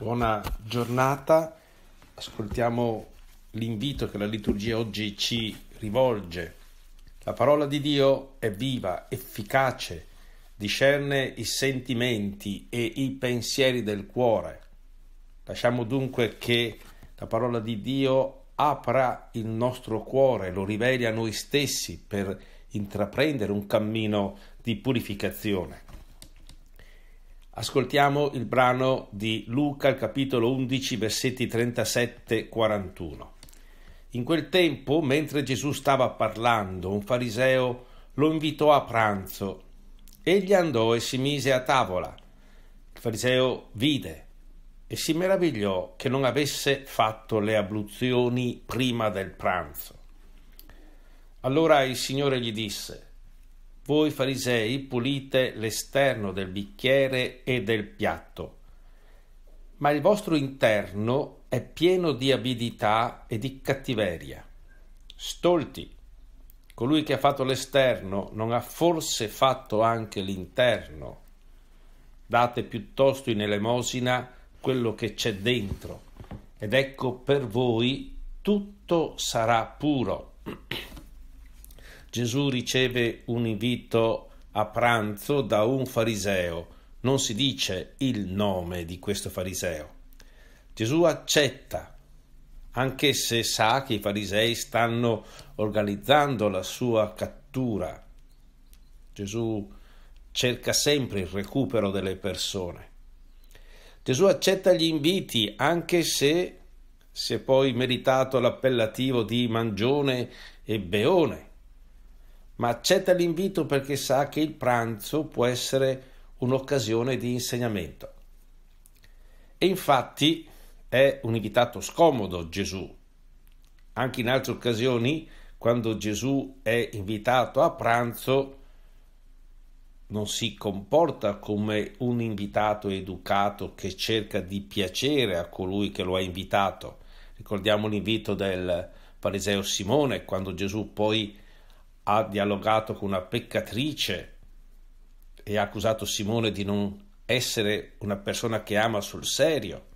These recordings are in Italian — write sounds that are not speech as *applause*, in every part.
Buona giornata, ascoltiamo l'invito che la liturgia oggi ci rivolge. La parola di Dio è viva, efficace, discerne i sentimenti e i pensieri del cuore. Lasciamo dunque che la parola di Dio apra il nostro cuore, lo riveli a noi stessi per intraprendere un cammino di purificazione. Ascoltiamo il brano di Luca, il capitolo 11, versetti 37-41. In quel tempo, mentre Gesù stava parlando, un fariseo lo invitò a pranzo. Egli andò e si mise a tavola. Il fariseo vide e si meravigliò che non avesse fatto le abluzioni prima del pranzo. Allora il Signore gli disse, voi farisei pulite l'esterno del bicchiere e del piatto, ma il vostro interno è pieno di avidità e di cattiveria. Stolti, colui che ha fatto l'esterno non ha forse fatto anche l'interno. Date piuttosto in elemosina quello che c'è dentro, ed ecco per voi tutto sarà puro. *clears throat* Gesù riceve un invito a pranzo da un fariseo, non si dice il nome di questo fariseo. Gesù accetta, anche se sa che i farisei stanno organizzando la sua cattura. Gesù cerca sempre il recupero delle persone. Gesù accetta gli inviti anche se si è poi meritato l'appellativo di mangione e beone ma accetta l'invito perché sa che il pranzo può essere un'occasione di insegnamento. E infatti è un invitato scomodo Gesù. Anche in altre occasioni, quando Gesù è invitato a pranzo, non si comporta come un invitato educato che cerca di piacere a colui che lo ha invitato. Ricordiamo l'invito del fariseo Simone, quando Gesù poi ha dialogato con una peccatrice e ha accusato Simone di non essere una persona che ama sul serio.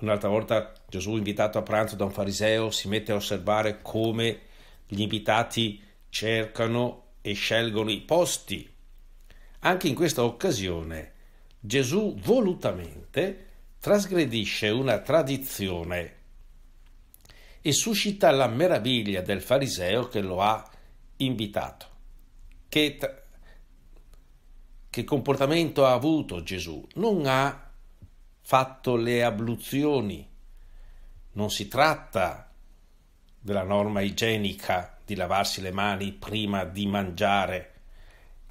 Un'altra volta Gesù, invitato a pranzo da un fariseo, si mette a osservare come gli invitati cercano e scelgono i posti. Anche in questa occasione Gesù volutamente trasgredisce una tradizione e suscita la meraviglia del fariseo che lo ha invitato. Che, che comportamento ha avuto Gesù? Non ha fatto le abluzioni. Non si tratta della norma igienica di lavarsi le mani prima di mangiare,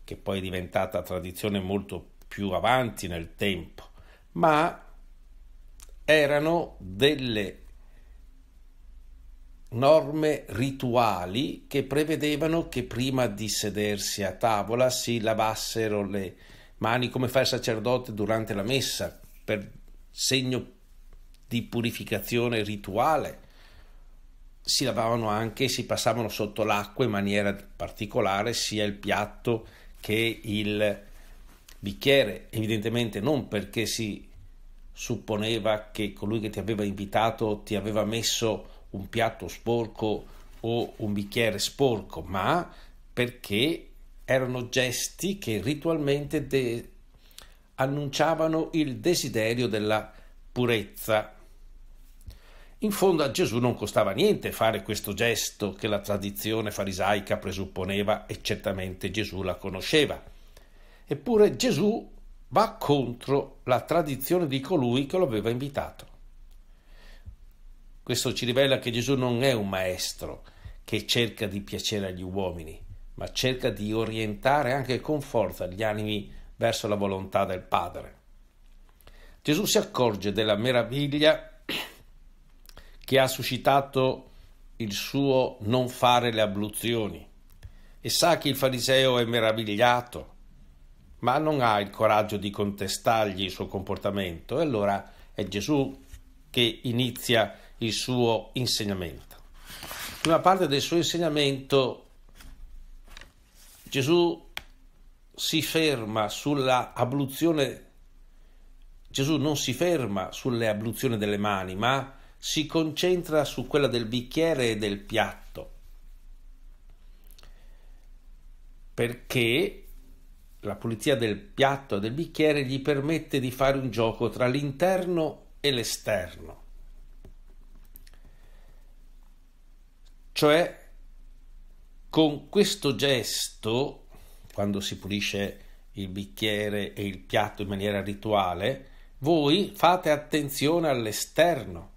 che poi è diventata tradizione molto più avanti nel tempo, ma erano delle norme rituali che prevedevano che prima di sedersi a tavola si lavassero le mani come fa il sacerdote durante la messa per segno di purificazione rituale. Si lavavano anche, si passavano sotto l'acqua in maniera particolare sia il piatto che il bicchiere, evidentemente non perché si supponeva che colui che ti aveva invitato ti aveva messo un piatto sporco o un bicchiere sporco, ma perché erano gesti che ritualmente de- annunciavano il desiderio della purezza. In fondo a Gesù non costava niente fare questo gesto che la tradizione farisaica presupponeva e certamente Gesù la conosceva. Eppure Gesù va contro la tradizione di colui che lo aveva invitato. Questo ci rivela che Gesù non è un maestro che cerca di piacere agli uomini, ma cerca di orientare anche con forza gli animi verso la volontà del Padre. Gesù si accorge della meraviglia che ha suscitato il suo non fare le abluzioni e sa che il fariseo è meravigliato, ma non ha il coraggio di contestargli il suo comportamento e allora è Gesù che inizia a il suo insegnamento. Prima parte del suo insegnamento Gesù si ferma sulla abluzione, Gesù non si ferma sulle abluzioni delle mani, ma si concentra su quella del bicchiere e del piatto, perché la pulizia del piatto e del bicchiere gli permette di fare un gioco tra l'interno e l'esterno. Cioè, con questo gesto, quando si pulisce il bicchiere e il piatto in maniera rituale, voi fate attenzione all'esterno.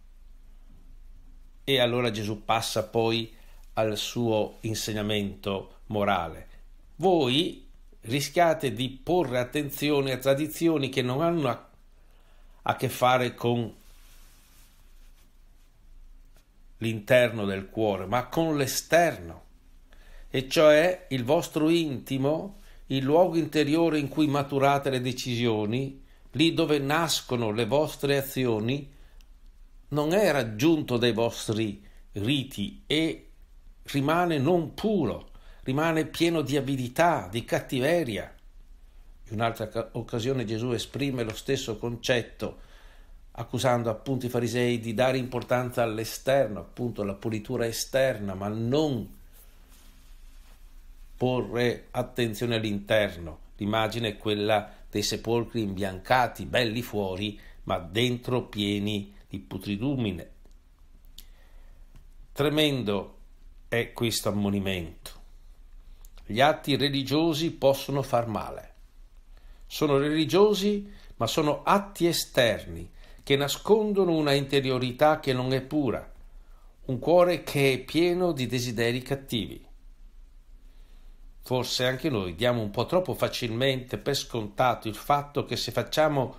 E allora Gesù passa poi al suo insegnamento morale. Voi rischiate di porre attenzione a tradizioni che non hanno a, che fare con l'interno del cuore, ma con l'esterno, e cioè il vostro intimo, il luogo interiore in cui maturate le decisioni, lì dove nascono le vostre azioni, non è raggiunto dai vostri riti e rimane non puro, rimane pieno di avidità, di cattiveria. In un'altra occasione Gesù esprime lo stesso concetto accusando appunto i farisei di dare importanza all'esterno, appunto alla pulitura esterna, ma non porre attenzione all'interno. L'immagine è quella dei sepolcri imbiancati, belli fuori, ma dentro pieni di putridumine. Tremendo è questo ammonimento. Gli atti religiosi possono far male. Sono religiosi, ma sono atti esterni che nascondono una interiorità che non è pura, un cuore che è pieno di desideri cattivi. Forse anche noi diamo un po' troppo facilmente per scontato il fatto che se facciamo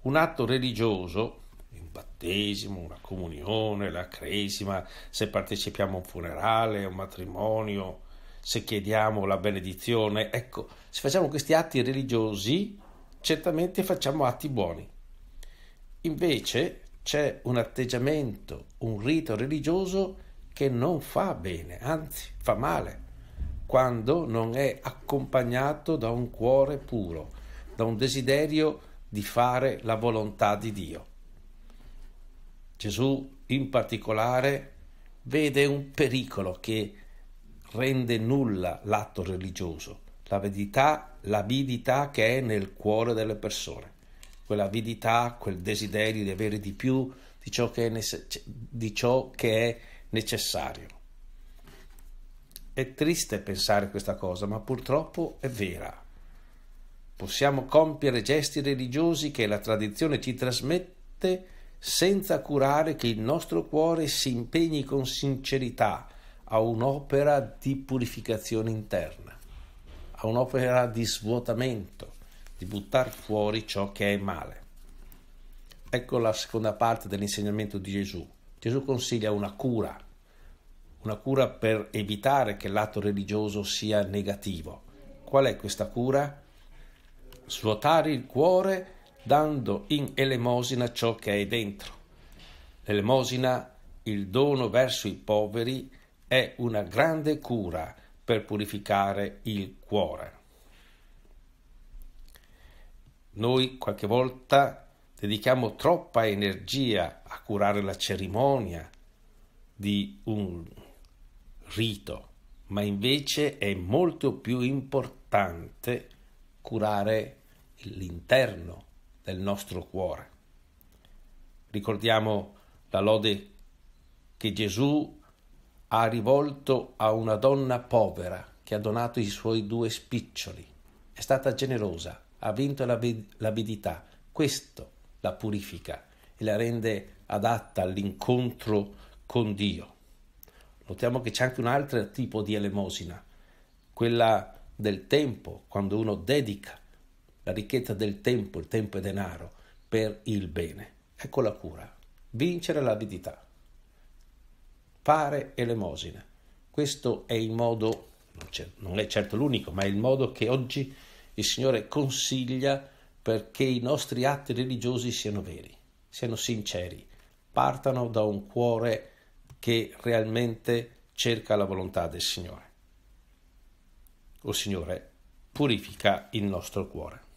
un atto religioso, un battesimo, una comunione, la cresima, se partecipiamo a un funerale, a un matrimonio, se chiediamo la benedizione, ecco, se facciamo questi atti religiosi, certamente facciamo atti buoni. Invece c'è un atteggiamento, un rito religioso che non fa bene, anzi fa male, quando non è accompagnato da un cuore puro, da un desiderio di fare la volontà di Dio. Gesù in particolare vede un pericolo che rende nulla l'atto religioso, l'avidità, l'avidità che è nel cuore delle persone quell'avidità, quel desiderio di avere di più di ciò che è, nece- cioè, di ciò che è necessario. È triste pensare questa cosa, ma purtroppo è vera. Possiamo compiere gesti religiosi che la tradizione ci trasmette senza curare che il nostro cuore si impegni con sincerità a un'opera di purificazione interna, a un'opera di svuotamento, di buttare fuori ciò che è male. Ecco la seconda parte dell'insegnamento di Gesù. Gesù consiglia una cura, una cura per evitare che l'atto religioso sia negativo. Qual è questa cura? Svuotare il cuore dando in elemosina ciò che è dentro. L'elemosina, il dono verso i poveri, è una grande cura per purificare il cuore. Noi qualche volta dedichiamo troppa energia a curare la cerimonia di un rito, ma invece è molto più importante curare l'interno del nostro cuore. Ricordiamo la lode che Gesù ha rivolto a una donna povera che ha donato i suoi due spiccioli. È stata generosa ha vinto l'avidità. Questo la purifica e la rende adatta all'incontro con Dio. Notiamo che c'è anche un altro tipo di elemosina, quella del tempo, quando uno dedica la ricchezza del tempo, il tempo e denaro, per il bene. Ecco la cura, vincere l'avidità, fare elemosina. Questo è il modo, non, non è certo l'unico, ma è il modo che oggi il Signore consiglia perché i nostri atti religiosi siano veri, siano sinceri, partano da un cuore che realmente cerca la volontà del Signore. O Signore, purifica il nostro cuore.